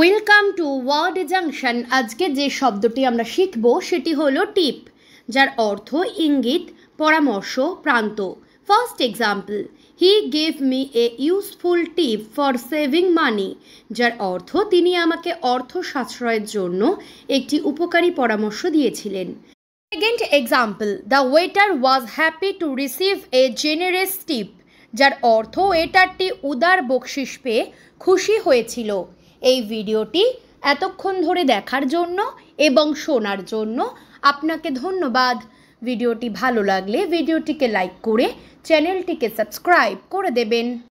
welcome to word junction আজকে যে শব্দটি আমরা শিখব সেটি হলো টিপ যার অর্থ ইঙ্গিত পরামর্শ প্রান্ত first example he gave me a useful tip for saving money যার অর্থ তিনি আমাকে অর্থ সাশ্রয়ের জন্য একটি উপকারী পরামর্শ দিয়েছিলেন second example the waiter was happy to receive a generous tip যার অর্থ ওয়েটারটি উদার বকশিস পেয়ে খুশি হয়েছিল এই ভিডিওটি এতক্ষণ ধরে দেখার জন্য এবং শোনার জন্য আপনাকে ধন্যবাদ ভিডিওটি ভালো লাগলে ভিডিওটিকে লাইক করে চ্যানেলটিকে সাবস্ক্রাইব করে দেবেন